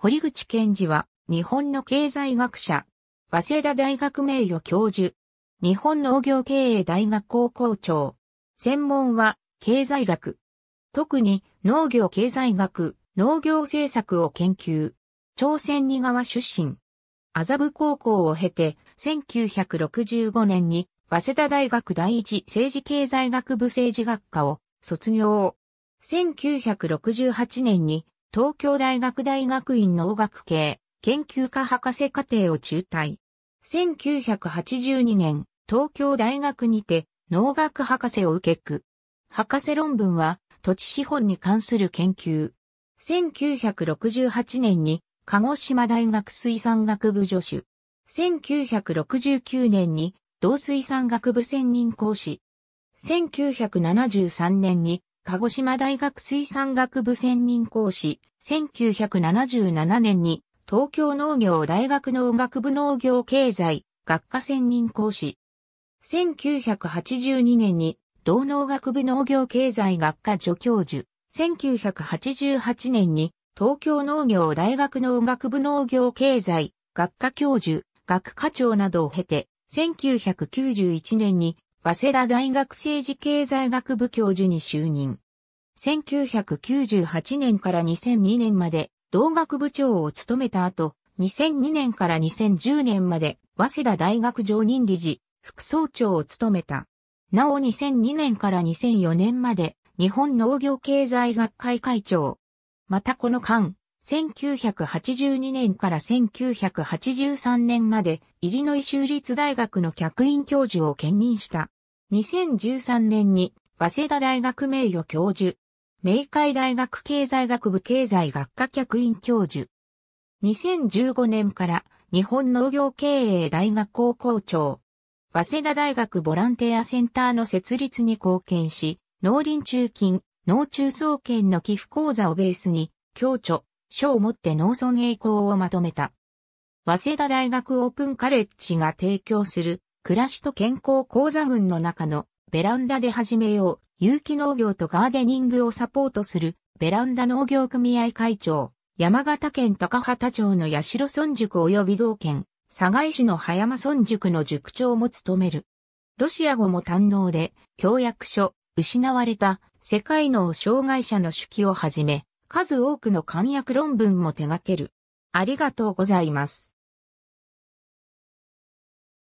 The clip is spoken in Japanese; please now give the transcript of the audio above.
堀口賢治は、日本の経済学者、早稲田大学名誉教授、日本農業経営大学校校長、専門は、経済学。特に、農業経済学、農業政策を研究。朝鮮二川出身。麻布高校を経て、1965年に、早稲田大学第一政治経済学部政治学科を卒業。1968年に東京大学大学院農学系研究科博士課程を中退。1982年、東京大学にて農学博士を受けく。博士論文は土地資本に関する研究。1968年に鹿児島大学水産学部助手。1969年に同水産学部専任講師。1973年に鹿児島大学水産学部専任講師、1977年に東京農業大学農学部農業経済学科専任講師。1982年に同農学部農業経済学科助教授。1988年に東京農業大学農学部農業経済学科教授、学科長などを経て、1991年に早稲田大学政治経済学部教授に就任。1998年から2002年まで同学部長を務めた後、2002年から2010年まで早稲田大学常任理事、副総長を務めた。なお2002年から2004年まで日本農業経済学会会長。またこの間、1982年から1983年までイリノイ州立大学の客員教授を兼任した。2013年に早稲田大学名誉教授、明海大学経済学部経済学科客員教授。2015年から日本農業経営大学校校長。早稲田大学ボランティアセンターの設立に貢献し、農林中金、農中総研の寄付講座をベースに、教著、書をもって農村栄光をまとめた。早稲田大学オープンカレッジが提供する暮らしと健康講座群の中のベランダで始めよう、有機農業とガーデニングをサポートするベランダ農業組合会長、山形県高畑町の八代村塾及び同県、佐賀市の葉山村塾の塾長も務める。ロシア語も堪能で、教約書、失われた世界の障害者の手記をはじめ、数多くの簡約論文も手掛ける。ありがとうございます。